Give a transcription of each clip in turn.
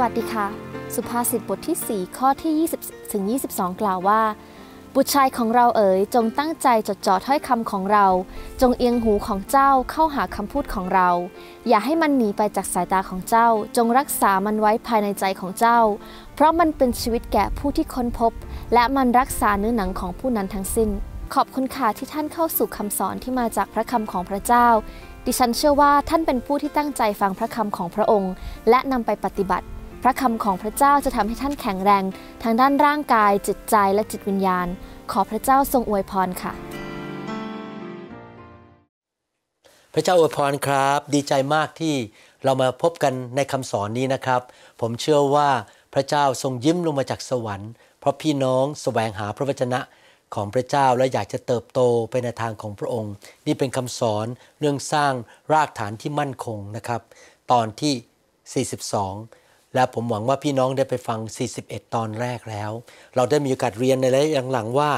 วัสดีค่ะ สุภาษิตบทที่ 4 ข้อที่20ถึง 22 กล่าวว่า บุตรชายของเราเอ๋ย จงตั้งใจจดจ่อถ้อยคำของเรา จงเอียงหูของเจ้าเข้าหาคำพูดของเรา อย่าให้มันหนีไปจากสายตาของเจ้า จงรักษามันไว้ภายในใจของเจ้า เพราะมันเป็นชีวิตแก่ผู้ที่ค้นพบ และมันรักษาเนื้อหนังของผู้นั้นทั้งสิ้น ขอบคุณค่ะที่ท่านเข้าสู่คำสอนที่มาจากพระคำของพระเจ้า ดิฉันเชื่อว่าท่านเป็นผู้ที่ตั้งใจฟังพระคำของพระองค์ และนำไปปฏิบัติพระคำของพระเจ้าจะทำให้ท่านแข็งแรงทางด้านร่างกายจิตใจและจิตวิญญาณ ขอพระเจ้าทรงอวยพรค่ะ พระเจ้าอวยพรครับ ดีใจมากที่เรามาพบกันในคำสอนนี้นะครับ ผมเชื่อว่าพระเจ้าทรงยิ้มลงมาจากสวรรค์เพราะพี่น้องสแสวงหาพระวจนะของพระเจ้าและอยากจะเติบโตไปในทางของพระองค์ นี่เป็นคำสอนเรื่องสร้างรากฐานที่มั่นคงนะครับ ตอนที่ 42และผมหวังว่าพี่น้องได้ไปฟัง 41 ตอนแรกแล้ว เราได้มีโอกาสเรียนในระยะหลังว่า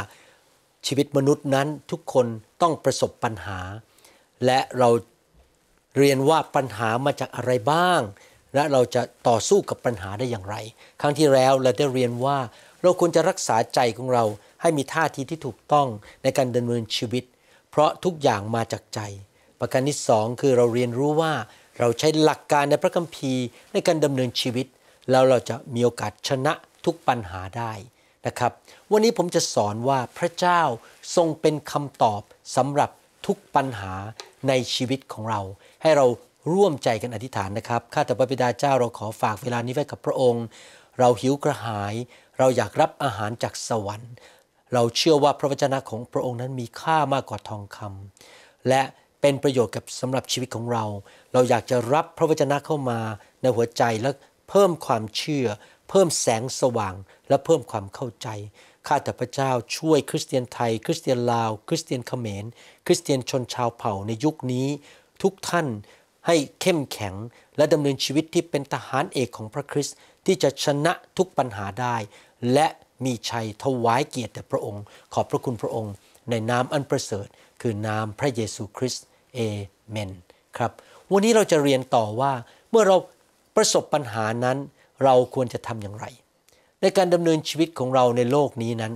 ชีวิตมนุษย์นั้นทุกคนต้องประสบปัญหา และเราเรียนว่าปัญหามาจากอะไรบ้าง และเราจะต่อสู้กับปัญหาได้อย่างไร ครั้งที่แล้วเราได้เรียนว่า เราควรจะรักษาใจของเรา ให้มีท่าทีที่ถูกต้องในการดำเนินชีวิต เพราะทุกอย่างมาจากใจ ประการที่สองคือเราเรียนรู้ว่าเราใช้หลักการในพระคัมภีร์ในการดำเนินชีวิตแล้วเราจะมีโอกาสชนะทุกปัญหาได้นะครับ วันนี้ผมจะสอนว่าพระเจ้าทรงเป็นคำตอบสำหรับทุกปัญหาในชีวิตของเรา ให้เราร่วมใจกันอธิษฐานนะครับ ข้าแต่พระบิดาเจ้าเราขอฝากเวลานี้ไว้กับพระองค์ เราหิวกระหาย เราอยากรับอาหารจากสวรรค์เราเชื่อว่าพระวจนะของพระองค์นั้นมีค่ามากกว่าทองคำและเป็นประโยชน์กับสำหรับชีวิตของเรา เราอยากจะรับพระวจนะเข้ามา ในหัวใจและเพิ่มความเชื่อ เพิ่มแสงสว่าง และเพิ่มความเข้าใจข้าแต่พระเจ้าช่วยคริสเตียนไทยคริสเตียนลาว คริสเตียนเขมร คริสเตียนชนชาวเผ่าในยุคนี้ ทุกท่านให้เข้มแข็งและดำเนินชีวิตที่เป็นทหารเอกของพระคริสต์ที่จะชนะทุกปัญหาได้ และมีชัยถวายเกียรติแด่พระองค์ ขอบพระคุณพระองค์ ในนามอันประเสริฐคือนามพระเยซูคริสต์เอเมนครับ วันนี้เราจะเรียนต่อว่าเมื่อเราประสบปัญหานั้นเราควรจะทำอย่างไร ในการดำเนินชีวิตของเราในโลกนี้นั้น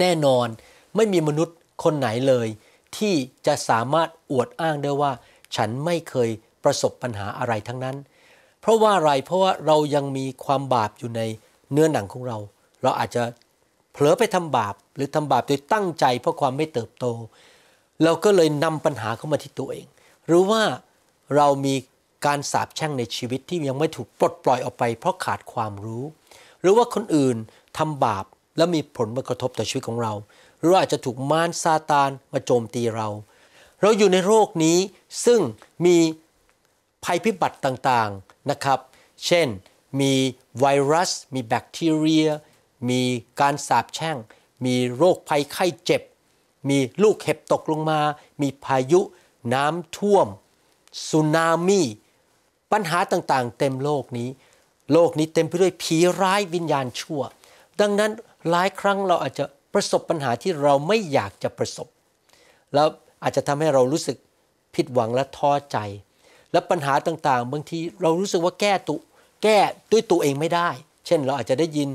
แน่นอนไม่มีมนุษย์คนไหนเลย ที่จะสามารถอวดอ้างได้ว่า ฉันไม่เคยประสบปัญหาอะไรทั้งนั้น เพราะว่าอะไรเพราะว่าเรายังมีความบาปอยู่ในเนื้อหนังของเรา เราอาจจะเผลอไปทำบาปหรือทำบาปโดยตั้งใจเพราะความไม่เติบโต เราก็เลยนำปัญหาเข้ามาที่ตัวเอง หรือว่าเรามีการสาปแช่งในชีวิตที่ยังไม่ถูกปลดปล่อยออกไปเพราะขาดความรู้ หรือว่าคนอื่นทำบาปและมีผลมากระทบต่อชีวิตของเรา หรืออาจจะถูกมารซาตานมาโจมตีเรา เราอยู่ในโรคนี้ซึ่งมีภัยพิบัติต่างๆนะครับ เช่นมีไวรัสมีแบคทีเรียมีการสาบแช่ง มีโรคภัยไข้เจ็บ มีลูกเห็บตกลงมา มีพายุ น้ำท่วม สุนามิ ปัญหาต่างๆ เต็มโลกนี้ โลกนี้เต็มไปด้วยผีร้ายวิญญาณชั่ว ดังนั้นหลายครั้งเราอาจจะประสบปัญหาที่เราไม่อยากจะประสบ แล้วอาจจะทำให้เรารู้สึกผิดหวังและท้อใจ และปัญหาต่างๆ บางทีเรารู้สึกว่าแก้ตุแก้ด้วยตัวเองไม่ได้ เช่นเราอาจจะได้ยิน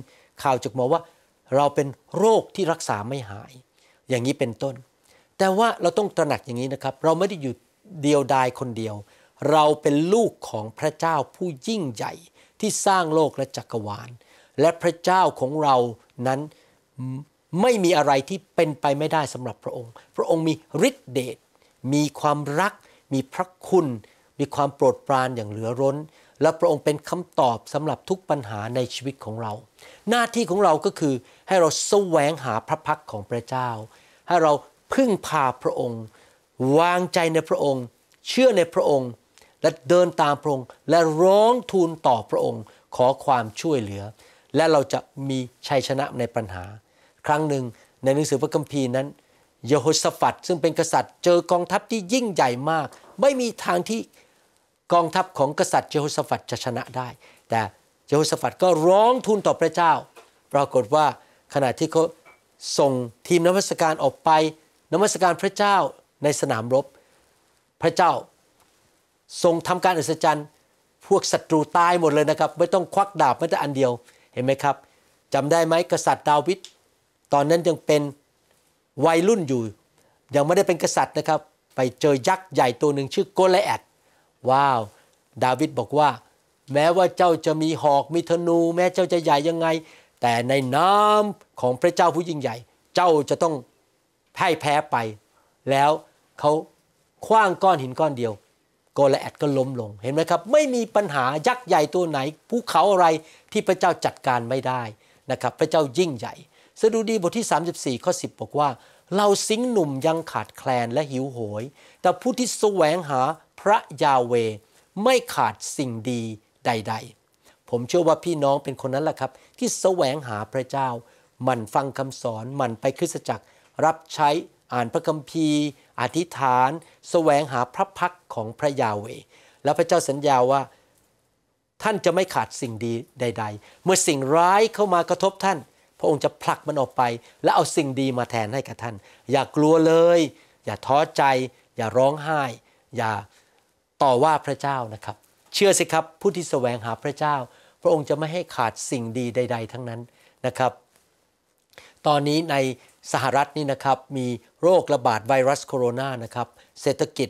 ข่าวจากหมอว่าเราเป็นโรคที่รักษาไม่หาย อย่างนี้เป็นต้น แต่ว่าเราต้องตระหนักอย่างนี้นะครับ เราไม่ได้อยู่เดียวดายคนเดียว เราเป็นลูกของพระเจ้าผู้ยิ่งใหญ่ที่สร้างโลกและจักรวาล และพระเจ้าของเรานั้นไม่มีอะไรที่เป็นไปไม่ได้สำหรับพระองค์ พระองค์มีฤทธิเดชมีความรัก มีพระคุณ มีความโปรดปรานอย่างเหลือร้น และพระองค์เป็นคำตอบสำหรับทุกปัญหาในชีวิตของเราหน้าที่ของเราก็คือให้เราแสวงหาพระพักของพระเจ้า ให้เราพึ่งพาพระองค์ วางใจในพระองค์ เชื่อในพระองค์ และเดินตามพระองค์ และร้องทูลต่อพระองค์ ขอความช่วยเหลือ และเราจะมีชัยชนะในปัญหา ครั้งหนึ่งในหนังสือพระคัมภีร์นั้นยโฮสฟัดซึ่งเป็นกษัตริย์เจอกองทัพที่ยิ่งใหญ่มาก ไม่มีทางที่กองทัพของกษัตริย์เยโฮสฟัดจะชนะได้แต่โยโฮสฟัดก็ร้องทูลต่อพระเจ้า ปรากฏว่าขณะที่เขาส่งทีมนมัสการออกไปนมัสการพระเจ้าในสนามรบพระเจ้าทรงทำการอัศจรรย์ พวกศัตรูตายหมดเลยนะครับ ไม่ต้องควักดาบไม่แต่อันเดียวเห็นไหมครับ จำได้ไหมกษัตริย์ดาวิดตอนนั้นยังเป็นวัยรุ่นอยู่ ยังไม่ได้เป็นกษัตริย์นะครับไปเจอยักษ์ใหญ่ตัวหนึ่งชื่อโกลแอดว้าว ดาวิดบอกว่าแม้ว่าเจ้าจะมีหอกมีธนูแม้เจ้าจะใหญ่ยังไง แต่ในน้ำของพระเจ้าผู้ยิ่งใหญ่ เจ้าจะต้องพ่ายแพ้ไป แล้วเขาคว้างก้อน หินก้อนเดียว โกลแอดก็ล้มลงเห็นไหมครับ ไม่มีปัญหายักษ์ใหญ่ตัวไหนภูเขาอะไรที่พระเจ้าจัดการไม่ได้นะครับ พระเจ้ายิ่งใหญ่ สดุดีบทที่ 34ข้อ10บอกว่า เราสิงหนุ่มยังขาดแคลนและหิวโหยแต่ผู้ที่แสวงหาพระยาเวไม่ขาดสิ่งดีใดๆ ผมเชื่อว่าพี่น้องเป็นคนนั้นแหละครับ ที่แสวงหาพระเจ้าหมั่นฟังคำสอนหมั่นไปคริสตจักร รับใช้อ่านพระคัมภีร์อธิษฐาน แสวงหาพระพักของพระยาเว และพระเจ้าสัญญาว่าท่านจะไม่ขาดสิ่งดีใดๆ เมื่อสิ่งร้ายเข้ามากระทบท่าน พระองค์จะผลักมันออกไป และเอาสิ่งดีมาแทนให้กับท่าน อย่ากลัวเลย อย่าท้อใจ อย่าร้องไห้ อย่าต่อว่าพระเจ้านะครับชื่อสิครับผู้ที่แสวงหาพระเจ้า พระองค์จะไม่ให้ขาดสิ่งดีใด ๆ ทั้งนั้นนะครับตอนนี้ในสหรัฐนี่นะครับมีโรคระบาดไวรัสโคโรนานะครับเศรษฐกิจ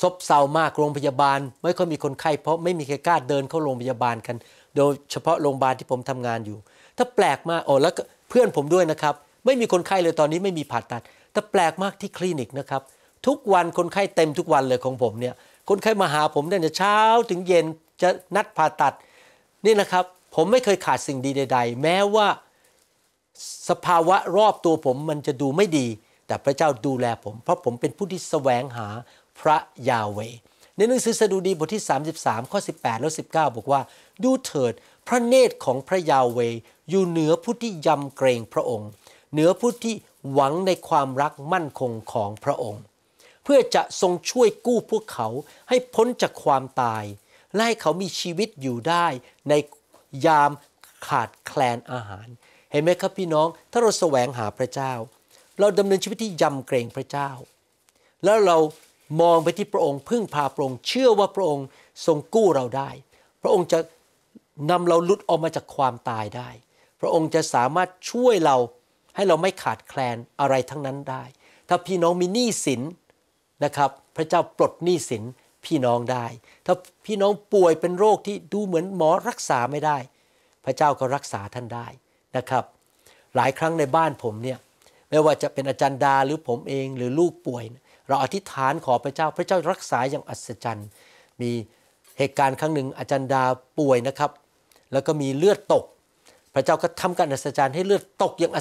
ซบเซามากโรงพยาบาล ไม่ค่อยมีคนไข้เพราะไม่มีใครกล้าเดินเข้าโรงพยาบาลกัน โดยเฉพาะโรงพยาบาลที่ผมทำงานอยู่ ถ้าแปลกมากโอ้แล้วเพื่อนผมด้วยนะครับไม่มีคนไข้เลยตอนนี้ไม่มีผ่าตัด แต่แปลกมากที่คลินิกนะครับทุกวันคนไข้เต็มทุกวันเลยของผมเนี่ยคนไข้มาหาผมตั้งแต่เช้าถึงเย็นจะนัดผ่าตัด นี่นะครับผมไม่เคยขาดสิ่งดีใดๆ แม้ว่าสภาวะรอบตัวผมมันจะดูไม่ดี แต่พระเจ้าดูแลผม เพราะผมเป็นผู้ที่แสวงหาพระยาเวในหนังสือสดุดีบทที่ 33 ข้อ 18และ19 บอกว่า ดูเถิด พระเนตรของพระยาเวอยู่เหนือผู้ที่ยำเกรงพระองค์ เหนือผู้ที่หวังในความรักมั่นคงของพระองค์พื่อจะทรงช่วยกู้พวกเขาให้พ้นจากความตาย และให้เขามีชีวิตอยู่ได้ในยามขาดแคลนอาหาร เห็นไหมครับพี่น้องถ้าเราแสวงหาพระเจ้า เราดำเนินชีวิตที่ยำเกรงพระเจ้า แล้วเรามองไปที่พระองค์ พึ่งพาพระองค์เชื่อว่าพระองค์ทรงกู้เราได้ พระองค์จะนำเราลุดออกมาจากความตายได้ พระองค์จะสามารถช่วยเราให้เราไม่ขาดแคลนอะไรทั้งนั้นได้ ถ้าพี่น้องมีหนี้สินนะครับพระเจ้าปลดหนี้สินพี่น้องได้ ถ้าพี่น้องป่วยเป็นโรคที่ดูเหมือนหมอรักษาไม่ได้ พระเจ้าก็รักษาท่านได้นะครับ หลายครั้งในบ้านผมเนี่ยไม่ว่าจะเป็นอาจารย์ดาหรือผมเองหรือลูกป่วย เราอธิษฐานขอพระเจ้า พระเจ้ารักษาอย่างอัศจรรย์ มีเหตุการณ์ครั้งหนึ่งอาจารย์ดาป่วยนะครับ แล้วก็มีเลือดตก พระเจ้าก็ทำการอัศจรรย์ให้เลือดตกอย่าง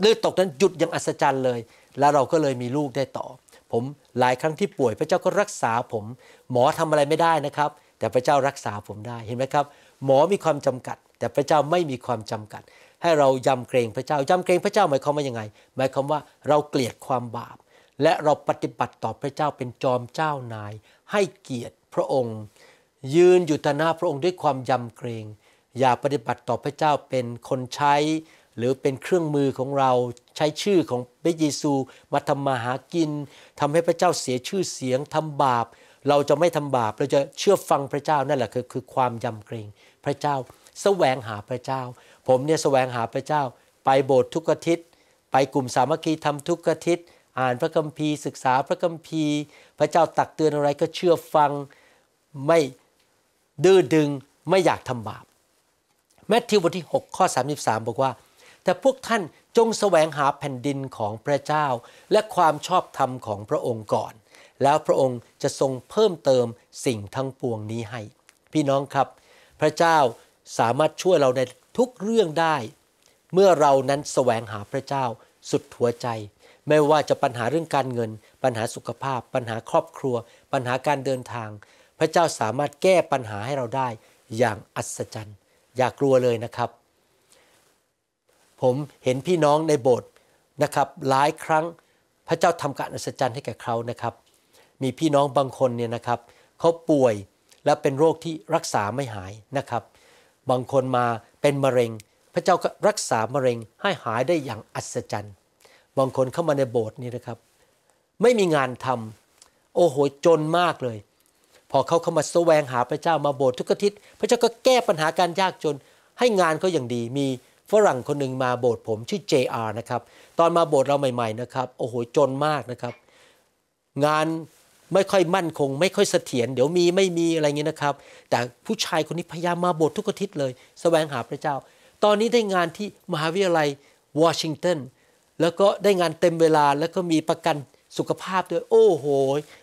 เลือดตกนั้นหยุดอย่างอัศจรรย์เลย แล้วเราก็เลยมีลูกได้ต่อผมหลายครั้งที่ป่วยพระเจ้าก็รักษาผม หมอทำอะไรไม่ได้นะครับ แต่พระเจ้ารักษาผมได้เห็นไหมครับ หมอมีความจำกัด แต่พระเจ้าไม่มีความจำกัด ให้เรายำเกรงพระเจ้ายำเกรงพระเจ้าหมายความว่ายังไง หมายความว่าเราเกลียดความบาป และเราปฏิบัติต่อพระเจ้าเป็นจอมเจ้านาย ให้เกียรติพระองค์ ยืนอยู่ต่อหน้าพระองค์ด้วยความยำเกรง อย่าปฏิบัติต่อพระเจ้าเป็นคนใช้หรือเป็นเครื่องมือของเราใช้ชื่อของพระเยซูมาทำมาหากิน ทำให้พระเจ้าเสียชื่อเสียง ทำบาป เราจะไม่ทำบาปเราจะเชื่อฟังพระเจ้านั่นแหละคือคือความยำเกรง พระเจ้าแสวงหาพระเจ้า ผมเนี่ยแสวงหาพระเจ้า ไปโบสถ์ทุกอาทิตย์ไปกลุ่มสามัคคีทำทุกอาทิตย์อ่านพระคัมภีร์ ศึกษาพระคัมภีร์ พระเจ้าตักเตือนอะไรก็เชื่อฟังไม่ดื้อดึงไม่อยากทำบาปแมทธิวบทที่6ข้อ33บอกว่าแต่พวกท่านจงแสวงหาแผ่นดินของพระเจ้า และความชอบธรรมของพระองค์ก่อน แล้วพระองค์จะทรงเพิ่มเติมสิ่งทั้งปวงนี้ให้พี่น้องครับ พระเจ้าสามารถช่วยเราในทุกเรื่องได้ เมื่อเรานั้นแสวงหาพระเจ้าสุดหัวใจ ไม่ว่าจะปัญหาเรื่องการเงิน ปัญหาสุขภาพ ปัญหาครอบครัว ปัญหาการเดินทาง พระเจ้าสามารถแก้ปัญหาให้เราได้ อย่างอัศจรรย์ อย่ากลัวเลยนะครับผมเห็นพี่น้องในโบสถ์นะครับ หลายครั้งพระเจ้าทำการอัศจรรย์ให้แก่เขานะครับ มีพี่น้องบางคนเนี่ยนะครับเขาป่วยและเป็นโรคที่รักษาไม่หายนะครับ บางคนมาเป็นมะเร็ง พระเจ้าก็รักษามะเร็งให้หายได้อย่างอัศจรรย์ บางคนเข้ามาในโบสถ์นี่นะครับ ไม่มีงานทำโอ้โหจนมากเลย พอเขาเข้ามาแสวงหาพระเจ้ามาโบสถ์ทุกอาทิตย์พระเจ้าก็แก้ปัญหาการยากจนให้งานเขาอย่างดีมีฝรั่งคนหนึ่งมาโบสถ์ผมชื่อ JR นะครับตอนมาโบสถ์เราใหม่ๆนะครับโอ้โหจนมากนะครับ งานไม่ค่อยมั่นคง ไม่ค่อยเสถียรเดี๋ยวมีไม่มีอะไรเงี้ยนะครับ แต่ผู้ชายคนนี้พยายามมาโบสถ์ทุกอาทิตย์เลยสแสวงหาพระเจ้า ตอนนี้ได้งานที่มหาวิทยาลัยวอชิงตันแล้วก็ได้งานเต็มเวลาแล้วก็มีประกันสุขภาพด้วยโอ้โห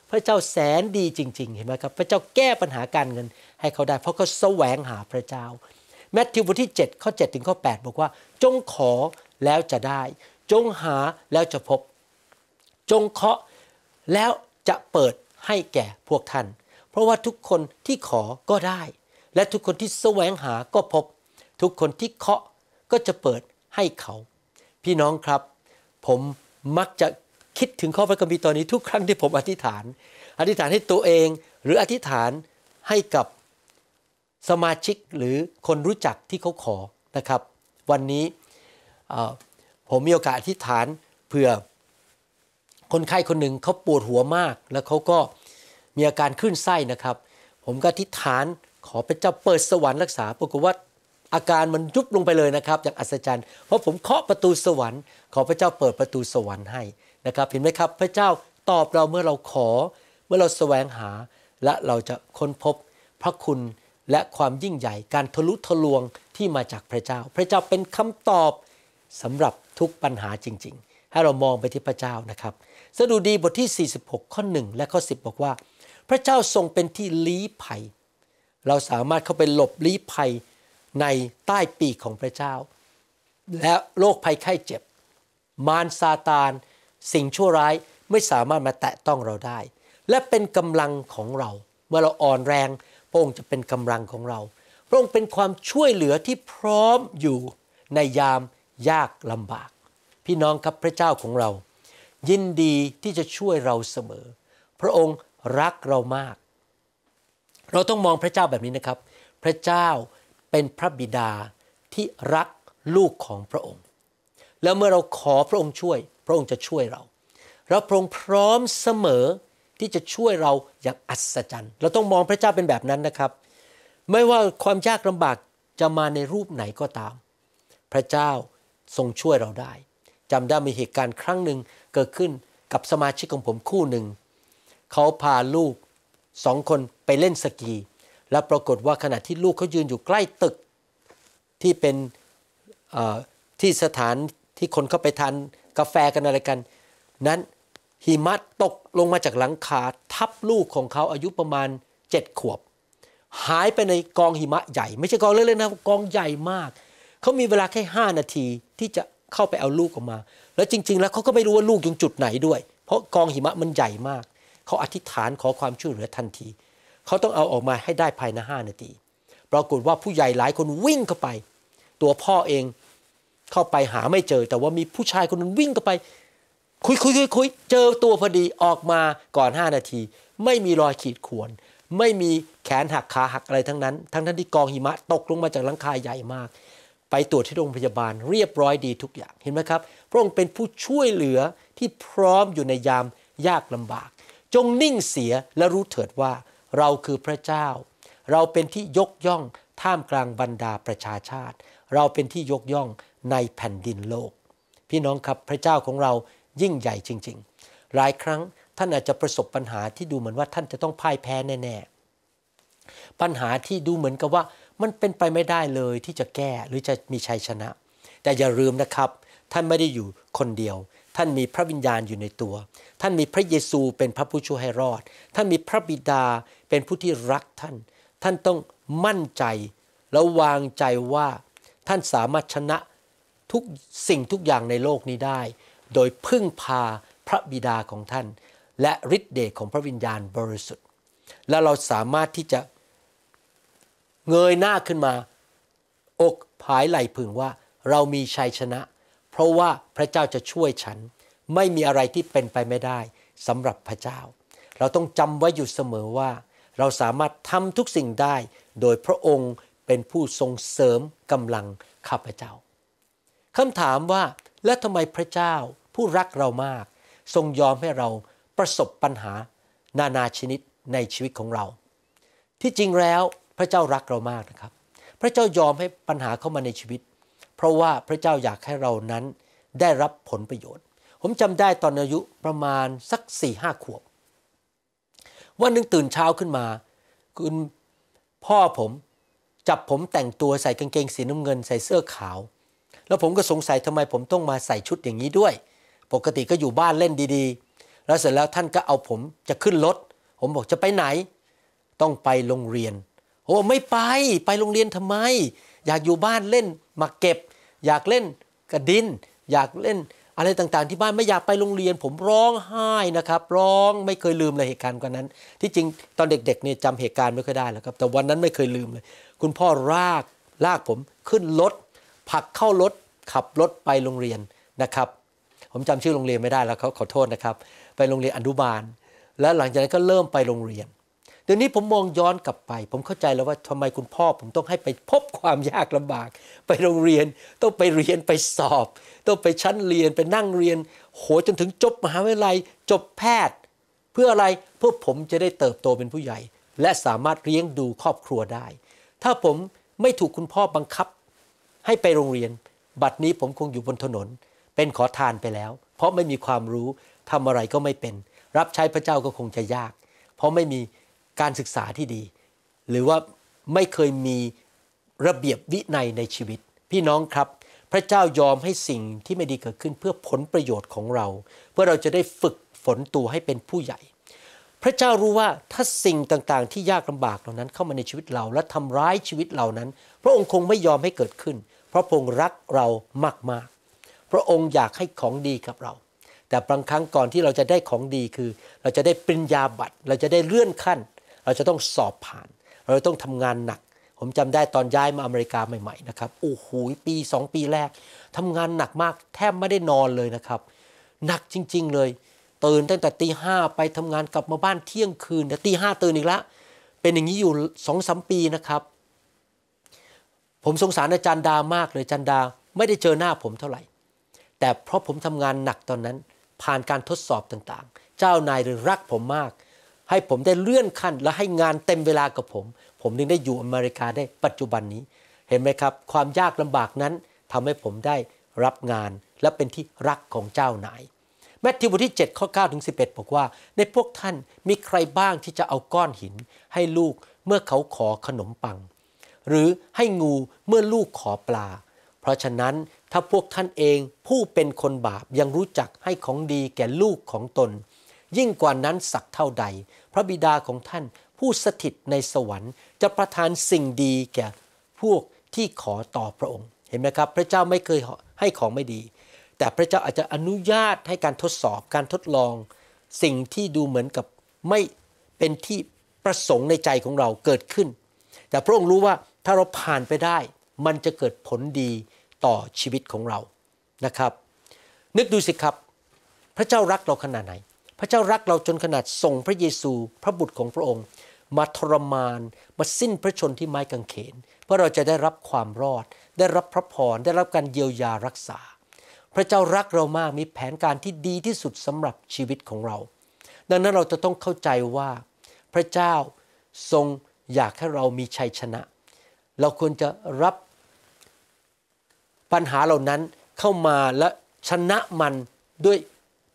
พระเจ้าแสนดีจริงๆเห็นไหมครับพระเจ้าแก้ปัญหาการเงิน ให้เขาได้ เพราะเขาแสวงหาพระเจ้าแมทธิวบทที่7ข้อ7ถึงข้อ8บอกว่า จงขอแล้วจะได้ จงหาแล้วจะพบ จงเคาะแล้วจะเปิดให้แก่พวกท่าน เพราะว่าทุกคนที่ขอก็ได้ และทุกคนที่แสวงหาก็พบ ทุกคนที่เคาะก็จะเปิดให้เขา พี่น้องครับ ผมมักจะคิดถึงข้อพระคัมภีร์ตอนนี้ทุกครั้งที่ผมอธิษฐาน อธิษฐานให้ตัวเองหรืออธิษฐานให้กับสมาชิกหรือคนรู้จักที่เขาขอนะครับ วันนี้ผมมีโอกาสอธิษฐานเผื่อคนไข้คนหนึ่งเขาปวดหัวมาก แล้วเขาก็มีอาการคลื่นไส้นะครับ ผมก็อธิษฐานขอพระเจ้าเปิดสวรรค์รักษาปรากฏว่าอาการมันยุบลงไปเลยนะครับอย่างอัศจรรย์ เพราะผมเคาะประตูสวรรค์ขอพระเจ้าเปิดประตูสวรรค์ให้นะครับเห็นไหมครับพระเจ้าตอบเราเมื่อเราขอเมื่อเราแสวงหาและเราจะค้นพบพระคุณและความยิ่งใหญ่การทะลุทะลวงที่มาจากพระเจ้า พระเจ้าเป็นคำตอบสำหรับทุกปัญหาจริง ๆ ให้เรามองไปที่พระเจ้านะครับสดุดีบทที่ 46 ข้อ1และข้อ 10 บอกว่า พระเจ้าทรงเป็นที่ลี้ภัย เราสามารถเข้าไปหลบลี้ภัยในใต้ปีกของพระเจ้า และโรคภัยไข้เจ็บ มารซาตานสิ่งชั่วร้ายไม่สามารถมาแตะต้องเราได้ และเป็นกำลังของเราเมื่อเราอ่อนแรงระองค์จะเป็นกำลังของเรา พระองค์เป็นความช่วยเหลือที่พร้อมอยู่ในยามยากลำบาก พี่น้องครับพระเจ้าของเรา ยินดีที่จะช่วยเราเสมอ พระองค์รักเรามาก เราต้องมองพระเจ้าแบบนี้นะครับ พระเจ้าเป็นพระบิดาที่รักลูกของพระองค์ แล้วเมื่อเราขอพระองค์ช่วย พระองค์จะช่วยเรา เราพระองค์พร้อมเสมอที่จะช่วยเราอย่างอัศจรรย์ เราต้องมองพระเจ้าเป็นแบบนั้นนะครับ ไม่ว่าความยากลำบากจะมาในรูปไหนก็ตาม พระเจ้าทรงช่วยเราได้ จำได้มีเหตุการณ์ครั้งหนึ่งเกิดขึ้นกับสมาชิกของผมคู่หนึ่ง เขาพาลูกสองคนไปเล่นสกี แล้วปรากฏว่าขณะที่ลูกเขายืนอยู่ใกล้ตึกที่เป็นที่สถานที่คนเข้าไปทานกาแฟกันอะไรกันนั้นหิมะตกลงมาจากหลังคาทับลูกของเขาอายุประมาณ 7 ขวบ หายไปในกองหิมะใหญ่ไม่ใช่กองเล็กๆนะกองใหญ่มาก เขามีเวลาแค่ 5 นาทีที่จะเข้าไปเอาลูกออกมา แล้วจริง ๆ แล้วเขาก็ไม่รู้ว่าลูกอยู่จุดไหนด้วยเพราะกองหิมะมันใหญ่มาก เขาอธิษฐานขอความช่วยเหลือทันที เขาต้องเอาออกมาให้ได้ภายในห้านาที ปรากฏว่าผู้ใหญ่หลายคนวิ่งเข้าไป ตัวพ่อเองเข้าไปหาไม่เจอ แต่ว่ามีผู้ชายคนนึงวิ่งเข้าไปคุยคุยคุยคุย เจอตัวพอดีออกมาก่อน 5 นาที ไม่มีรอยขีดข่วนไม่มีแขนหักขาหักอะไรทั้งนั้น ทั้งท่านที่กองหิมะตกลงมาจากหลังคาใหญ่มาก ไปตรวจที่โรงพยาบาลเรียบร้อยดีทุกอย่างเห็นไหมครับ พระองค์เป็นผู้ช่วยเหลือที่พร้อมอยู่ในยามยากลำบาก จงนิ่งเสียและรู้เถิดว่าเราคือพระเจ้า เราเป็นที่ยกย่องท่ามกลางบรรดาประชาชาติ เราเป็นที่ยกย่องในแผ่นดินโลก พี่น้องครับพระเจ้าของเรายิ่งใหญ่จริง ๆ หลายครั้ง ท่านอาจจะประสบปัญหาที่ดูเหมือนว่าท่านจะต้องพ่ายแพ้แน่ ๆ ปัญหาที่ดูเหมือนกับว่า มันเป็นไปไม่ได้เลยที่จะแก้หรือจะมีชัยชนะ แต่อย่าลืมนะครับ ท่านไม่ได้อยู่คนเดียว ท่านมีพระวิญญาณอยู่ในตัว ท่านมีพระเยซูเป็นพระผู้ช่วยให้รอด ท่านมีพระบิดาเป็นผู้ที่รักท่าน ท่านต้องมั่นใจ และวางใจว่า ท่านสามารถชนะทุกสิ่งทุกอย่างในโลกนี้ได้โดยพึ่งพาพระบิดาของท่าน และฤทธิเดชของพระวิญญาณบริสุทธิ์ และเราสามารถที่จะเงยหน้าขึ้นมา อกผายไหลพึงว่าเรามีชัยชนะ เพราะว่าพระเจ้าจะช่วยฉันไม่มีอะไรที่เป็นไปไม่ได้สำหรับพระเจ้า เราต้องจำไว้อยู่เสมอว่าเราสามารถทำทุกสิ่งได้ โดยพระองค์เป็นผู้ทรงเสริมกำลังข้าพเจ้าคำถามว่าและทำไมพระเจ้าผู้รักเรามากทรงยอมให้เราประสบปัญหานานาชนิดในชีวิตของเรา ที่จริงแล้วพระเจ้ารักเรามากนะครับ พระเจ้ายอมให้ปัญหาเข้ามาในชีวิต เพราะว่าพระเจ้าอยากให้เรานั้นได้รับผลประโยชน์ ผมจำได้ตอนอายุประมาณสักสี่ห้าขวบ วันหนึ่งตื่นเช้าขึ้นมาคุณพ่อผมจับผมแต่งตัวใส่กางเกงสีน้ำเงินใส่เสื้อขาว แล้วผมก็สงสัยทำไม ผมต้องมาใส่ชุดอย่างนี้ด้วยปกติก็อยู่บ้านเล่นดีๆ แล้วเสร็จแล้วท่านก็เอาผมจะขึ้นรถ ผมบอกจะไปไหน ต้องไปโรงเรียนโอ้ไม่ไป ไปโรงเรียนทำไม อยากอยู่บ้านเล่น มาเก็บ อยากเล่นกระดิน อยากเล่นอะไรต่างๆ ที่บ้านไม่อยากไปโรงเรียน ผมร้องไห้นะครับ ร้องไม่เคยลืมเลยเหตุการณ์ก่นนั้น ที่จริงตอนเด็กๆเนี่ยจำเหตุการณ์ไม่ค่อยได้แล้วครับ แต่วันนั้นไม่เคยลืมเลย คุณพ่อลาก ลากผมขึ้นรถผักเข้ารถ ขับรถไปโรงเรียนนะครับผมจำชื่อโรงเรียนไม่ได้แล้วเขาขอโทษนะครับ ไปโรงเรียนอนุบาล และหลังจากนั้นก็เริ่มไปโรงเรียนเดี๋ยวนี้ผมมองย้อนกลับไป ผมเข้าใจแล้วว่าทำไมคุณพ่อผมต้องให้ไปพบความยากลำบาก ไปโรงเรียนต้องไปเรียนไปสอบต้องไปชั้นเรียนไปนั่งเรียน โหจนถึงจบมหาวิทยาลัย จบแพทย์ เพื่ออะไรเพื่อผมจะได้เติบโตเป็นผู้ใหญ่ และสามารถเลี้ยงดูครอบครัวได้ ถ้าผมไม่ถูกคุณพ่อบังคับ ให้ไปโรงเรียน บัดนี้ผมคงอยู่บนถนนเป็นขอทานไปแล้ว เพราะไม่มีความรู้ทำอะไรก็ไม่เป็น รับใช้พระเจ้าก็คงจะยาก เพราะไม่มีการศึกษาที่ดี หรือว่าไม่เคยมีระเบียบวินัยในชีวิต พี่น้องครับ พระเจ้ายอมให้สิ่งที่ไม่ดีเกิดขึ้นเพื่อผลประโยชน์ของเรา เพื่อเราจะได้ฝึกฝนตัวให้เป็นผู้ใหญ่ พระเจ้ารู้ว่าถ้าสิ่งต่าง ๆ ที่ยากลาบากเหล่านั้นเข้ามาในชีวิตเรา และทำร้ายชีวิตเหล่านั้น พระองค์คงไม่ยอมให้เกิดขึ้น เพราะพระองค์รักเรามากพระองค์อยากให้ของดีกับเรา แต่บางครั้งก่อนที่เราจะได้ของดีคือ เราจะได้ปริญญาบัตร เราจะได้เลื่อนขั้น เราจะต้องสอบผ่าน เราต้องทำงานหนัก ผมจำได้ตอนย้ายมาอเมริกาใหม่ๆนะครับโอ้โหปีสองปีแรก ทำงานหนักมากแทบไม่ได้นอนเลยนะครับ หนักจริง ๆเลยตื่นตั้งแต่ตีห้าไปทำงานกลับมาบ้านเที่ยงคืนแต่ตีห้าตื่นอีกแล้ว เป็นอย่างนี้อยู่สองสมปีนะครับ ผมสงสารอาจารย์ดามากเลยอาจารย์ดาไม่ได้เจอหน้าผมเท่าไหร่แต่เพราะผมทำงานหนักตอนนั้นผ่านการทดสอบต่างๆ เจ้านายเลยรักผมมาก ให้ผมได้เลื่อนขั้น และให้งานเต็มเวลากับผม ผมถึงได้อยู่อเมริกาได้ปัจจุบันนี้ เห็นไหมครับ ความยากลำบากนั้น ทำให้ผมได้รับงานและเป็นที่รักของเจ้านายแมทธิวบทที่7ข้อ9ถึง11บอกว่า ในพวกท่านมีใครบ้างที่จะเอาก้อนหิน ให้ลูกเมื่อเขาขอขนมปัง หรือให้งูเมื่อลูกขอปลา เพราะฉะนั้นถ้าพวกท่านเองผู้เป็นคนบาปยังรู้จักให้ของดี แก่ลูกของตน ยิ่งกว่านั้นสักเท่าใด พระบิดาของท่านผู้สถิตในสวรรค์ จะประทานสิ่งดีแก่พวกที่ขอต่อพระองค์ เห็นไหมครับ พระเจ้าไม่เคยให้ของไม่ดี แต่พระเจ้าอาจจะอนุญาตให้การทดสอบการทดลองสิ่งที่ดูเหมือนกับไม่เป็นที่ประสงค์ในใจของเราเกิดขึ้น แต่พระองค์รู้ว่าถ้าเราผ่านไปได้มันจะเกิดผลดีต่อชีวิตของเรา นะครับ นึกดูสิครับ พระเจ้ารักเราขนาดไหน พระเจ้ารักเราจนขนาดส่งพระเยซู พระบุตรของพระองค์ มาทรมาน มาสิ้นพระชนที่ไม้กางเขน เพื่อเราจะได้รับความรอด ได้รับพระพร ได้รับการเยียวยารักษา พระเจ้ารักเรามาก มีแผนการที่ดีที่สุดสำหรับชีวิตของเรา ดังนั้นเราจะต้องเข้าใจว่าพระเจ้าทรงอยากให้เรามีชัยชนะ เราควรจะรับปัญหาเหล่านั้นเข้ามาและชนะมันด้วย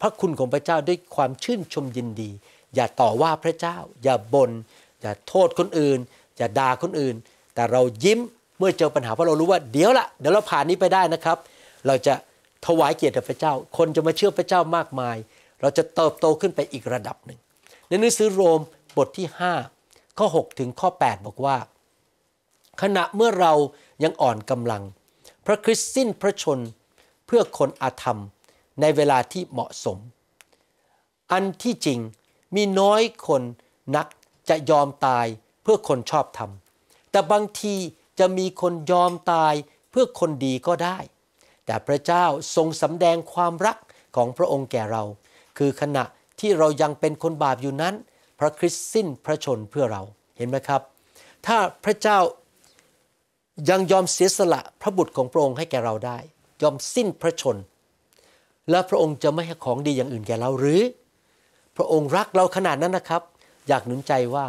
พระคุณของพระเจ้าด้วยความชื่นชมยินดี อย่าต่อว่าพระเจ้า อย่าบน่นอย่าโทษคนอื่นอย่าด่าคนอื่น แต่เรายิ้มเมื่อเจอปัญหาเพราะเรารู้ว่าเดี๋ยวละเดี๋ยวเราผ่านนี้ไปได้นะครับ เราจะถวายเกียรติพระเจ้าคนจะมาเชื่อพระเจ้ามากมาย เราจะเติบโตขึ้นไปอีกระดับหนึ่งในหนังสือโรมบทที่ 5 ข้อ 6 ถึงข้อ 8 บอกว่า ขณะเมื่อเรายังอ่อนกำลังพระคริสต์สิ้นพระชนเพื่อคนอาธรรมในเวลาที่เหมาะสม อันที่จริงมีน้อยคนนักจะยอมตายเพื่อคนชอบธรรม แต่บางทีจะมีคนยอมตายเพื่อคนดีก็ได้ แต่พระเจ้าทรงสำแดงความรักของพระองค์แก่เรา คือขณะที่เรายังเป็นคนบาปอยู่นั้น พระคริสต์สิ้นพระชนเพื่อเราเห็นไหมครับ ถ้าพระเจ้ายังยอมเสียสละพระบุตรของพระองค์ให้แก่เราได้ ยอมสิ้นพระชน และพระองค์จะไม่ให้ของดีอย่างอื่นแก่เราหรือ พระองค์รักเราขนาดนั้นนะครับ อยากหนุนใจว่า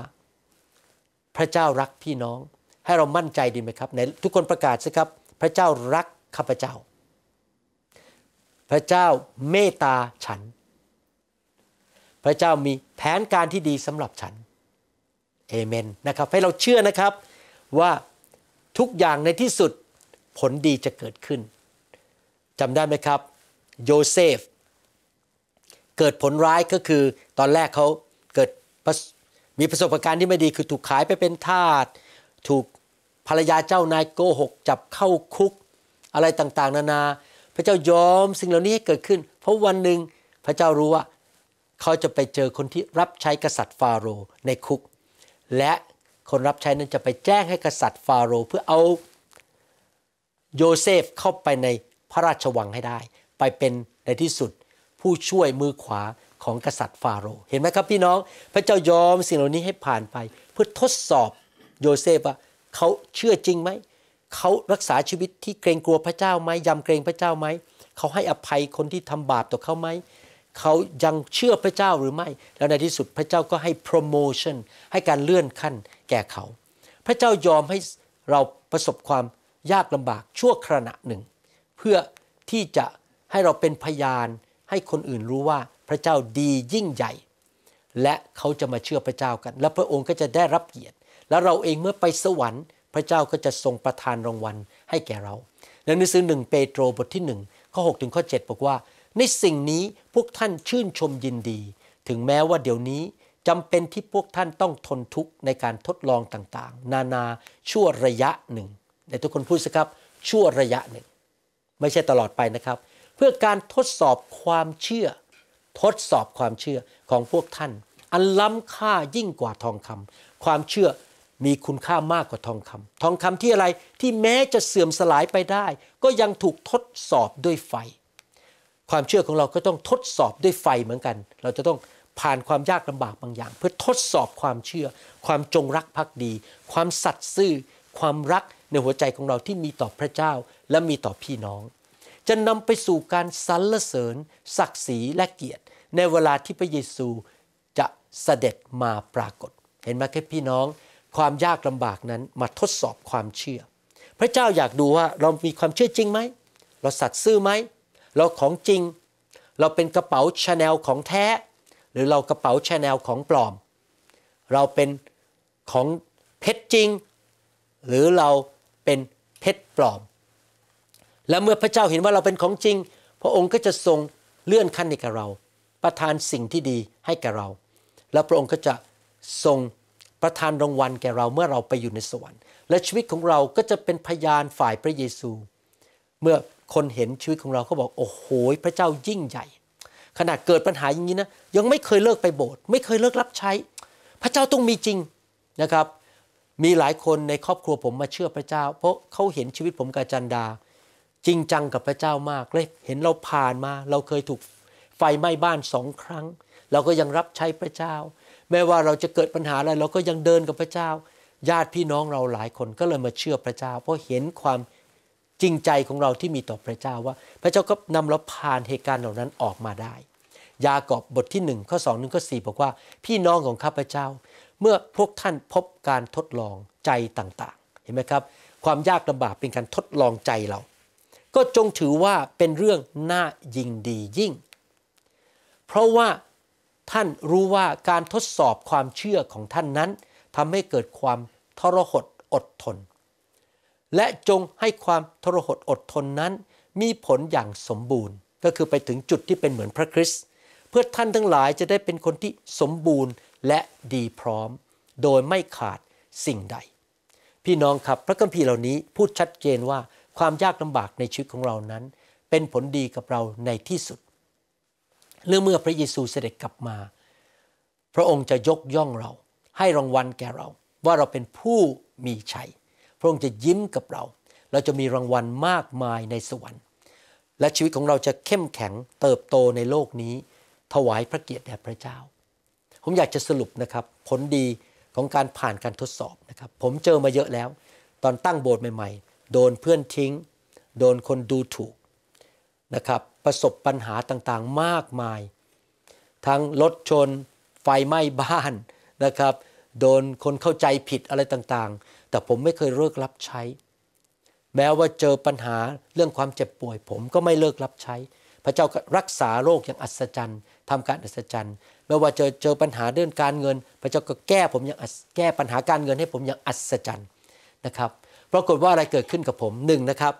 พระเจ้ารักพี่น้อง ให้เรามั่นใจดีไหมครับในทุกคนประกาศสิครับ พระเจ้ารักข้าพเจ้า พระเจ้าเมตตาฉัน พระเจ้ามีแผนการที่ดีสำหรับฉัน เอเมนนะครับ ให้เราเชื่อนะครับว่าทุกอย่างในที่สุดผลดีจะเกิดขึ้นจำได้ไหมครับ โยเซฟ เกิดผลร้ายก็คือ ตอนแรกเขาเกิดมีประสบการณ์ที่ไม่ดีคือถูกขายไปเป็นทาสถูกภรรยาเจ้านายโกหก จับเข้าคุกอะไรต่างๆ นานา พระเจ้ายอมสิ่งเหล่านี้ให้เกิดขึ้น เพราะวันหนึ่งพระเจ้ารู้ว่า เขาจะไปเจอคนที่รับใช้กษัตริย์ฟาโรในคุก และคนรับใช้นั้นจะไปแจ้งให้กษัตริย์ฟาโรห์เพื่อเอาโยเซฟเข้าไปในพระราชวังให้ได้ ไปเป็นในที่สุด ผู้ช่วยมือขวาของกษัตริย์ฟาโรห์เห็นไหมครับ พี่น้อง พระเจ้ายอมสิ่งเหล่านี้ให้ผ่านไปเพื่อทดสอบโยเซฟว่าเขาเชื่อจริงไหมเขารักษาชีวิตที่เกรงกลัวพระเจ้าไหมยำเกรงพระเจ้าไหมเขาให้อภัยคนที่ทำบาปต่อเขาไหมเขายังเชื่อพระเจ้าหรือไม่ แล้วในที่สุดพระเจ้าก็ให้โปรโมชั่นให้การเลื่อนขั้นแก่เขา พระเจ้ายอมให้เราประสบความยากลำบากชั่วขณะหนึ่ง เพื่อที่จะให้เราเป็นพยาน ให้คนอื่นรู้ว่าพระเจ้าดียิ่งใหญ่ และเขาจะมาเชื่อพระเจ้ากัน และพระองค์ก็จะได้รับเกียรติและเราเองเมื่อไปสวรรค์ พระเจ้าก็จะทรงประทานรางวัลให้แก่เราในหนังสือหนึ่งเปโตรบทที่หนึ่งข้อหถึงข้อ7บอกว่าในสิ่งนี้พวกท่านชื่นชมยินดี ถึงแม้ว่าเดี๋ยวนี้จำเป็นที่พวกท่านต้องทนทุกข์ในการทดลองต่างๆ นานาชั่วระยะหนึ่งในทุกคนพูดสิครับชั่วระยะหนึ่งไม่ใช่ตลอดไปนะครับ เพื่อการทดสอบความเชื่อ ทดสอบความเชื่อของพวกท่าน อันล้ำค่ายิ่งกว่าทองคำความเชื่อมีคุณค่ามากกว่าทองคำทองคำที่อะไรที่แม้จะเสื่อมสลายไปได้ ก็ยังถูกทดสอบด้วยไฟความเชื่อของเราก็ต้องทดสอบด้วยไฟเหมือนกัน เราจะต้องผ่านความยากลำบากบางอย่าง เพื่อทดสอบความเชื่อ ความจงรักภักดี ความสัตย์ซื่อ ความรักในหัวใจของเราที่มีต่อพระเจ้าและมีต่อพี่น้อง จะนำไปสู่การสรรเสริญศักดิ์ศรีและเกียรติ ในเวลาที่พระเยซูจะเสด็จมาปรากฏ เห็นไหมครับพี่น้องความยากลำบากนั้นมาทดสอบความเชื่อ พระเจ้าอยากดูว่าเรามีความเชื่อจริงไหม เราสัตย์ซื่อไหมเราของจริงเราเป็นกระเป๋าชาแนลของแท้ หรือเรากระเป๋าชาแนลของปลอม เราเป็นของเพชรจริง หรือเราเป็นเพชรปลอม และเมื่อพระเจ้าเห็นว่าเราเป็นของจริง พระองค์ก็จะทรง เลื่อนขั้นให้กับเราประทานสิ่งที่ดีให้กับเรา และพระองค์ก็จะทรงประทานรางวัลแก่เราเมื่อเราไปอยู่ในสวรรค์และชีวิตของเราก็จะเป็นพยานฝ่ายพระเยซูเมื่อคนเห็นชีวิตของเราเขาบอกโอ้โหพระเจ้ายิ่งใหญ่ ขนาดเกิดปัญหาอย่างนี้นะยังไม่เคยเลิกไปโบสถ์ไม่เคยเลิกรับใช้พระเจ้าต้องมีจริงนะครับ มีหลายคนในครอบครัวผมมาเชื่อพระเจ้า เพราะเขาเห็นชีวิตผมกาจันดา จริงจังกับพระเจ้ามากเลยเห็นเราผ่านมา เราเคยถูกไฟไหม้บ้านสองครั้ง เราก็ยังรับใช้พระเจ้า แม้ว่าเราจะเกิดปัญหาอะไรเราก็ยังเดินกับพระเจ้า ญาติพี่น้องเราหลายคนก็เลยมาเชื่อพระเจ้า เพราะเห็นความจริงใจของเราที่มีต่อพระเจ้าว่าพระเจ้าก็นำเราผ่านเหตุการณ์เหล่านั้นออกมาได้ ยากอบบทที่ 1 ข้อ2นึงข้อ4บอกว่าพี่น้องของข้าพเจ้า เมื่อพวกท่านพบการทดลองใจต่างๆเห็นไหมครับ ความยากลำบากเป็นการทดลองใจเรา ก็จงถือว่าเป็นเรื่องน่ายิงดียิ่ง เพราะว่าท่านรู้ว่าการทดสอบความเชื่อของท่านนั้นทำให้เกิดความทรหดอดทนและจงให้ความทรหดอดทนนั้น มีผลอย่างสมบูรณ์ ก็คือไปถึงจุดที่เป็นเหมือนพระคริสต์เพื่อท่านทั้งหลายจะได้เป็นคนที่สมบูรณ์และดีพร้อม โดยไม่ขาดสิ่งใด พี่น้องครับพระคัมภีร์เหล่านี้พูดชัดเจนว่าความยากลำบากในชีวิตของเรานั้น เป็นผลดีกับเราในที่สุดเรื่องเมื่อพระเยซูเสด็จกลับมา พระองค์จะยกย่องเรา ให้รางวัลแก่เราว่าเราเป็นผู้มีชัยพระองค์จะยิ้มกับเรา เราจะมีรางวัลมากมายในสวรรค์ และชีวิตของเราจะเข้มแข็งเติบโตในโลกนี้ ถวายพระเกียรติแด่พระเจ้า ผมอยากจะสรุปนะครับ ผลดีของการผ่านการทดสอบนะครับ ผมเจอมาเยอะแล้ว ตอนตั้งโบสถ์ใหม่ๆ โดนเพื่อนทิ้ง โดนคนดูถูกนะครับ ประสบปัญหาต่างๆ มากมาย ทั้งรถชนไฟไหม้บ้านนะครับ โดนคนเข้าใจผิดอะไรต่างแต่ผมไม่เคยเลิกรับใช้ แม้ว่าเจอปัญหาเรื่องความเจ็บป่วย ผมก็ไม่เลิกรับใช้ พระเจ้ารักษาโรคอย่างอัศจรรย์ทำการอัศจรรย์ แม้ว่าเจอเจอปัญหาเรื่องการเงิน พระเจ้าก็แก้ผมอย่างแก้ปัญหาการเงินให้ผมอย่างอัศจรรย์นะครับปรากฏว่าอะไรเกิดขึ้นกับผมหนึ่งนะครับ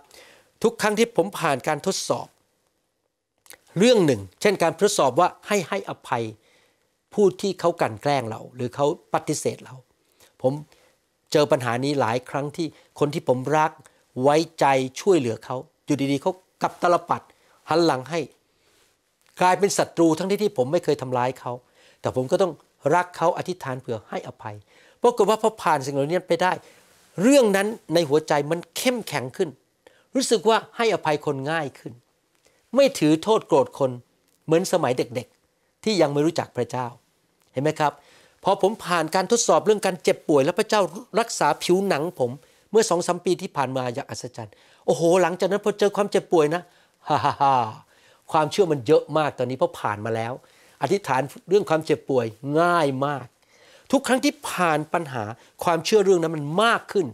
ทุกครั้งที่ผมผ่านการทดสอบ เรื่องหนึ่ง เช่น การทดสอบว่าให้ให้อภัยผู้ที่เขากันแกล้งเรา หรือเขาปฏิเสธเราผมเจอปัญหานี้หลายครั้งที่คนที่ผมรักไว้ใจช่วยเหลือเขาอยู่ดี ๆเขากลับตลปัดหันหลังให้ กลายเป็นศัตรูทั้งที่ที่ผมไม่เคยทำร้ายเขาแต่ผมก็ต้องรักเขาอธิษฐานเผื่อให้อภัยปรากฏว่าพอผ่านสิ่งเหล่านี้ไปได้ เรื่องนั้นในหัวใจมันเข้มแข็งขึ้น รู้สึกว่าให้อภัยคนง่ายขึ้น ไม่ถือโทษโกรธคนเหมือนสมัยเด็กๆ ที่ยังไม่รู้จักพระเจ้า เห็นไหมครับพอผมผ่านการทดสอบเรื่องการเจ็บป่วย แล้วพระเจ้ารักษาผิวหนังผม เมื่อสองสมปีที่ผ่านมาอย่างอัศจรรย์โอ้โห หลังจากนั้นพอเจอความเจ็บป่วยนะฮ่าฮ่าฮ่าความเชื่อมันเยอะมาก ตอนนี้เพราะผ่านมาแล้ว อธิษฐานเรื่องความเจ็บป่วยง่ายมาก ทุกครั้งที่ผ่านปัญหาความเชื่อเรื่องนั้นมันมากขึ้น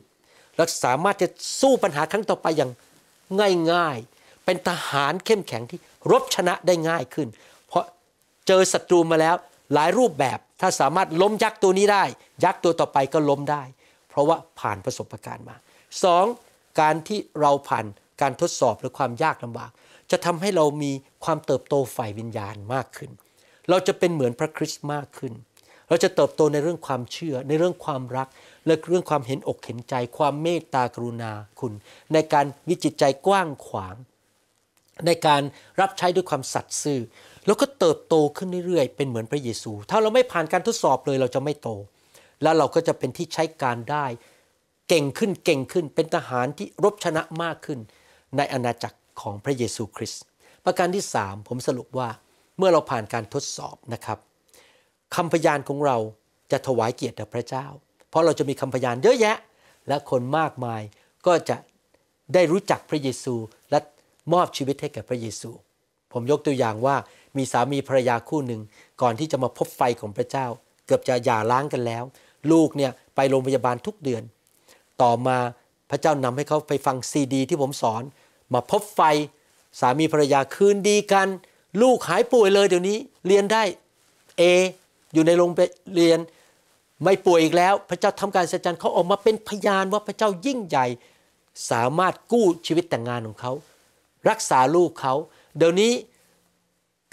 และสามารถจะสู้ปัญหาครั้งต่อไปอย่างง่ายๆ เป็นทหารเข้มแข็งที่รบชนะได้ง่ายขึ้น เพราะเจอศัตรูมาแล้วหลายรูปแบบถ้าสามารถล้มยักษ์ตัวนี้ได้ ยักษ์ตัวต่อไปก็ล้มได้ เพราะว่าผ่านประสบการณ์มา 2. การที่เราผ่านการทดสอบหรือความยากลำบาก จะทำให้เรามีความเติบโตฝ่ายวิญญาณมากขึ้น เราจะเป็นเหมือนพระคริสต์มากขึ้น เราจะเติบโตในเรื่องความเชื่อในเรื่องความรัก และเรื่องความเห็นอกเห็นใจ ความเมตตากรุณาคุณ ในการมีจิตใจกว้างขวาง ในการรับใช้ด้วยความสัตย์ซื่อแล้วก็เติบโตขึ้นเรื่อยๆ เป็นเหมือนพระเยซู ถ้าเราไม่ผ่านการทดสอบเลยเราจะไม่โต แล้วเราก็จะเป็นที่ใช้การได้ เก่งขึ้น เก่งขึ้น เป็นทหารที่รบชนะมากขึ้น ในอาณาจักรของพระเยซูคริสต์ ประการที่ 3 ผมสรุปว่าเมื่อเราผ่านการทดสอบนะครับคำพยานของเราจะถวายเกียรติแด่พระเจ้า เพราะเราจะมีคำพยานเยอะแยะ และคนมากมายก็จะได้รู้จักพระเยซูและมอบชีวิตให้แก่พระเยซู ผมยกตัวอย่างว่ามีสามีภรรยาคู่หนึ่ง ก่อนที่จะมาพบไฟของพระเจ้า เกือบจะหย่าร้างกันแล้ว ลูกเนี่ยไปโรงพยาบาลทุกเดือน ต่อมาพระเจ้านำให้เขาไปฟังซีดี ที่ผมสอน มาพบไฟ สามีภรรยาคืนดีกัน ลูกหายป่วยเลยเดี๋ยวนี้เรียนได้เออยู่ในโรงเรียน ไม่ป่วยอีกแล้ว พระเจ้าทำการสัจจันเขาออกมาเป็นพยานว่าพระเจ้ายิ่งใหญ่สามารถกู้ชีวิตแต่งงานของเขารักษาลูกเขาเดี๋ยวนี้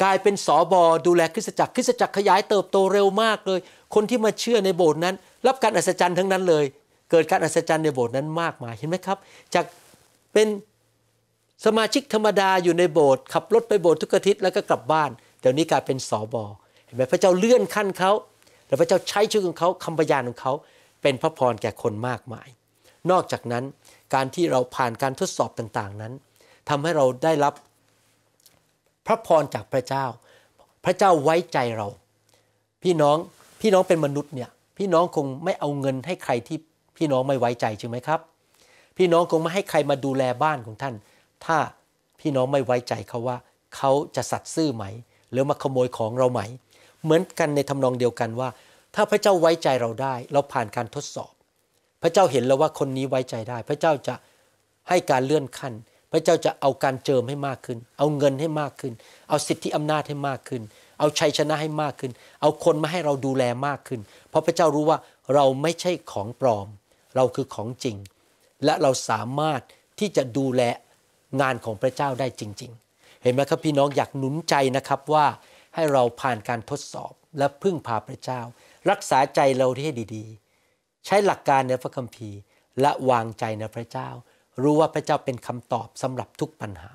กลายเป็นสอบอดูแลคริสตจักรคริสตจักรขยายเติบโตเร็วมากเลย คนที่มาเชื่อในโบสถ์นั้น รับการอัศจรรย์ทั้งนั้นเลย เกิดการอัศจรรย์ในโบสถ์นั้นมากมายเห็นไหมครับ จากเป็นสมาชิกธรรมดาอยู่ในโบสถ์ขับรถไปโบสถ์ทุกอาทิตย์แล้วก็กลับบ้านเดี๋ยวนี้กลายเป็นสอบอเห็นไหมพระเจ้าเลื่อนขั้นเขาแล้วพระเจ้าใช้ชื่อของเขาคำพยานของเขาเป็นพระพรแก่คนมากมาย นอกจากนั้นการที่เราผ่านการทดสอบต่างๆนั้น ทำให้เราได้รับพระพรจากพระเจ้า พระเจ้าไว้ใจเรา พี่น้อง พี่น้องเป็นมนุษย์เนี่ย พี่น้องคงไม่เอาเงินให้ใครที่พี่น้องไม่ไว้ใจใช่ไหมครับ พี่น้องคงไม่ให้ใครมาดูแลบ้านของท่าน ถ้าพี่น้องไม่ไว้ใจเขาว่า เขาจะสัตซ์ซื่อไหม หรือมาขโมยของเราไหม เหมือนกันในทำนองเดียวกันว่า ถ้าพระเจ้าไว้ใจเราได้ เราผ่านการทดสอบ พระเจ้าเห็นแล้วว่าคนนี้ไว้ใจได้ พระเจ้าจะให้การเลื่อนขั้นพระเจ้าจะเอาการเจิมให้มากขึ้น เอาเงินให้มากขึ้น เอาสิทธิอำนาจให้มากขึ้น เอาชัยชนะให้มากขึ้น เอาคนมาให้เราดูแลมากขึ้น เพราะพระเจ้ารู้ว่าเราไม่ใช่ของปลอม เราคือของจริง และเราสามารถที่จะดูแลงานของพระเจ้าได้จริง ๆ เห็นไหมครับพี่น้องอยากหนุนใจนะครับว่าให้เราผ่านการทดสอบและพึ่งพาพระเจ้า รักษาใจเราให้ดี ๆ ใช้หลักการในพระคัมภีร์และวางใจในพระเจ้ารู้ว่าพระเจ้าเป็นคำตอบสำหรับทุกปัญหา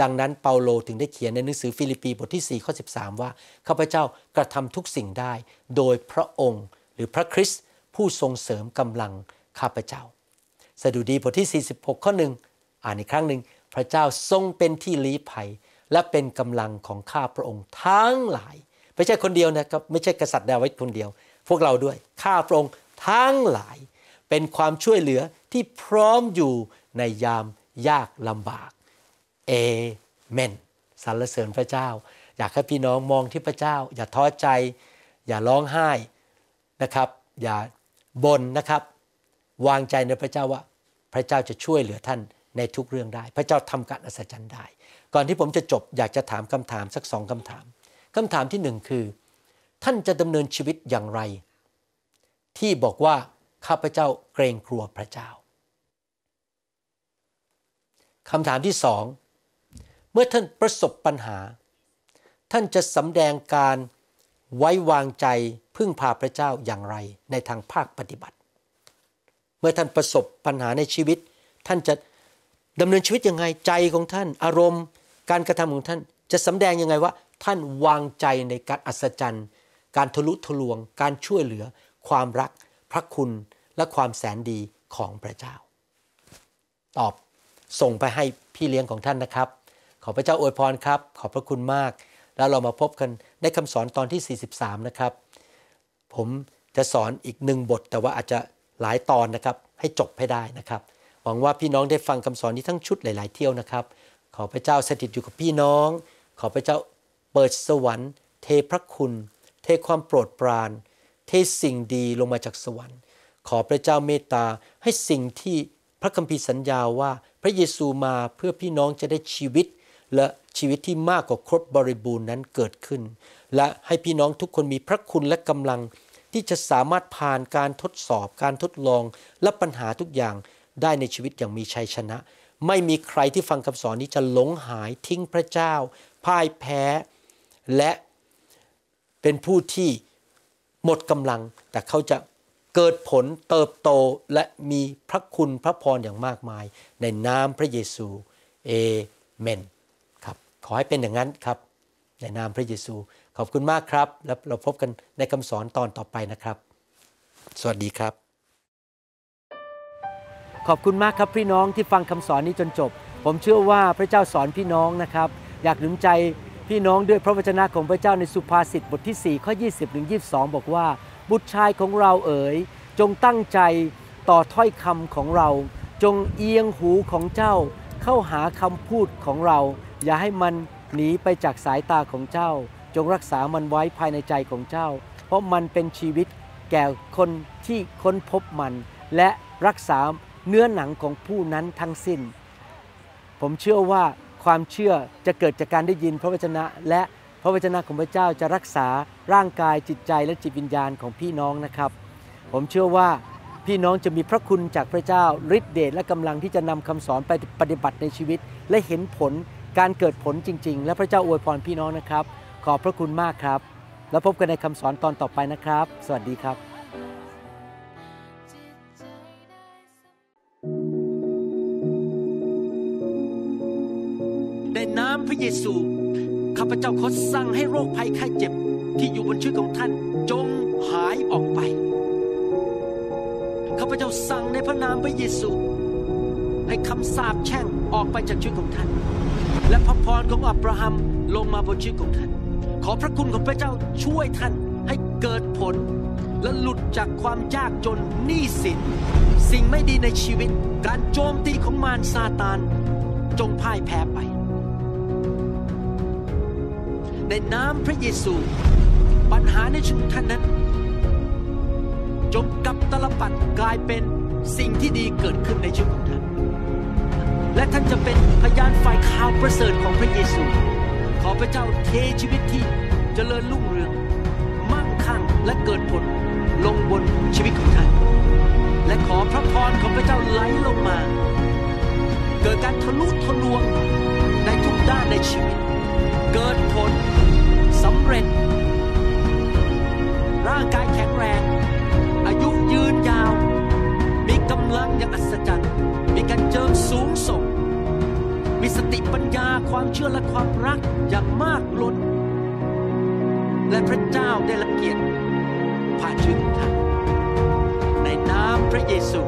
ดังนั้นเปาโลถึงได้เขียนในหนังสือฟิลิปปีบทที่4ข้อ13 ว่าข้าพเจ้ากระทำทุกสิ่งได้ โดยพระองค์หรือพระคริสต์ผู้ทรงเสริมกำลังข้าพเจ้า สดุดีบทที่ 46 ข้อหนึ่งอ่านอีกครั้งหนึ่งพระเจ้าทรงเป็นที่ลี้ภัย และเป็นกำลังของข้าพระองค์ทั้งหลายไม่ใช่คนเดียวนะครับ ไม่ใช่กษัตริย์ดาวิดคนเดียว พวกเราด้วย ข้าพระองค์ทั้งหลาย เป็นความช่วยเหลือที่พร้อมอยู่ในยามยากลำบาก เอเมนสรรเสริญพระเจ้า อยากให้พี่น้องมองที่พระเจ้า อย่าท้อใจ อย่าร้องไห้นะครับ อย่าบ่นนะครับ วางใจในพระเจ้าว่าพระเจ้าจะช่วยเหลือท่านในทุกเรื่องได้ พระเจ้าทำการอัศจรรย์ได้ ก่อนที่ผมจะจบอยากจะถามคำถามสักสองคำถาม คำถามที่หนึ่งคือท่านจะดำเนินชีวิตอย่างไร ที่บอกว่าข้าพเจ้าเกรงกลัวพระเจ้าคำถามที่สอง เมื่อท่านประสบปัญหา ท่านจะสำแดงการไว้วางใจพึ่งพาพระเจ้าอย่างไรในทางภาคปฏิบัติ เมื่อท่านประสบปัญหาในชีวิต ท่านจะดำเนินชีวิตยังไงใจของท่านอารมณ์ การกระทำของท่านจะสำแดงยังไงว่า ท่านวางใจในการอัศจรรย์ การทะลุทะลวง การช่วยเหลือ ความรัก พระคุณและความแสนดีของพระเจ้าตอบส่งไปให้พี่เลี้ยงของท่านนะครับ ขอพระเจ้าอวยพรครับ ขอบพระคุณมาก แล้วเรามาพบกันในคคำสอนตอนที่ 43 นะครับ ผมจะสอนอีกหนึ่งบท แต่ว่าอาจจะหลายตอนนะครับ ให้จบให้ได้นะครับ หวังว่าพี่น้องได้ฟังคำสอนนี้ทั้งชุดหลายๆ เที่ยวนะครับ ขอพระเจ้าสถิตอยู่กับพี่น้อง ขอพระเจ้าเปิดสวรรค์ เทพระคุณ เทความโปรดปราน เทสิ่งดีลงมาจากสวรรค์ ขอพระเจ้าเมตตาให้สิ่งที่พระคัมภีร์สัญญาว่าระเยซูมาเพื่อพี่น้องจะได้ชีวิตและชีวิตที่มากกว่าครบบริบูรณ์นั้นเกิดขึ้น และให้พี่น้องทุกคนมีพระคุณและกำลังที่จะสามารถผ่านการทดสอบการทดลองและปัญหาทุกอย่างได้ในชีวิตอย่างมีชัยชนะ ไม่มีใครที่ฟังคำสอนนี้จะหลงหายทิ้งพระเจ้าพ่ายแพ้ และเป็นผู้ที่หมดกำลัง แต่เขาจะเกิดผลเติบโตและมีพระคุณพระพรอย่างมากมาย ในนามพระเยซู เอเมนครับขอให้เป็นอย่างนั้นครับ ในนามพระเยซูขอบคุณมากครับ แล้วเราพบกันในคำสอนตอนต่อไปนะครับ สวัสดีครับ ขอบคุณมากครับพี่น้องที่ฟังคำสอนนี้จนจบ ผมเชื่อว่าพระเจ้าสอนพี่น้องนะครับ อยากหนุนใจพี่น้องด้วยพระวจนะของพระเจ้าในสุภาษิตบทที่4ข้อ20ถึง22 บอกว่าบุตรชายของเราเอ๋ยจงตั้งใจต่อถ้อยคำของเรา จงเอียงหูของเจ้าเข้าหาคำพูดของเรา อย่าให้มันหนีไปจากสายตาของเจ้า จงรักษามันไว้ภายในใจของเจ้า เพราะมันเป็นชีวิตแก่คนที่ค้นพบมันและรักษาเนื้อหนังของผู้นั้นทั้งสิ้น ผมเชื่อว่าความเชื่อจะเกิดจากการได้ยินพระวจนะและระวจนะของพระเจ้าจะรักษาร่างกาย จิตใจและจิตวิญญาณของพี่น้องนะครับ ผมเชื่อว่าพี่น้องจะมีพระคุณจากพระเจ้าฤทธิเดชและกำลังที่จะนำคำสอนไปปฏิบัติในชีวิต และเห็นผลการเกิดผลจริง ๆ และพระเจ้าอวยพรพี่น้องนะครับ ขอบพระคุณมากครับ แล้วพบกันในคำสอนตอนต่อไปนะครับ สวัสดีครับในน้ำพระเยซูข้าพเจ้าขอสั่งให้โรคภัยไข้เจ็บที่อยู่บนชื่อของท่าน จงหายออกไป ข้าพเจ้าสั่งในพระนามพระเยซูให้คำสาปแช่งออกไปจากชื่อของท่าน และพระพรของอับราฮัมลงมาบนชื่อของท่าน ขอพระคุณของพระเจ้าช่วยท่านให้เกิดผล และหลุดจากความยากจนหนี้สินสิ่งไม่ดีในชีวิตการโจมตีของมารซาตานจงพ่ายแพ้ไปในน้ำพระเยซูปัญหาในชีวิตท่านนั้นจงกับตลปัดกลายเป็นสิ่งที่ดีเกิดขึ้นในชีวิตของท่านและท่านจะเป็นพยานฝ่ายข่าวประเสริฐของพระเยซู ขอพระเจ้าเทชีวิตที่จเจริญรุ่งเรืองมั่งคั่งและเกิดผลลงบนชีวิตของท่านและขอพระพรของพระเจ้าไหลลงมา เกิดการทะลุทะลวงในทุกด้านในชีวิตเกิดผลสำเร็จ ร่างกายแข็งแรง อายุยืนยาว มีกำลังอย่างอัศจรรย์ มีการเจิมสูงส่ง มีสติปัญญาความเชื่อและความรักอย่างมากล้น และพระเจ้าได้รับเกียรติผ่านชีวิตท่านในนามพระเยซู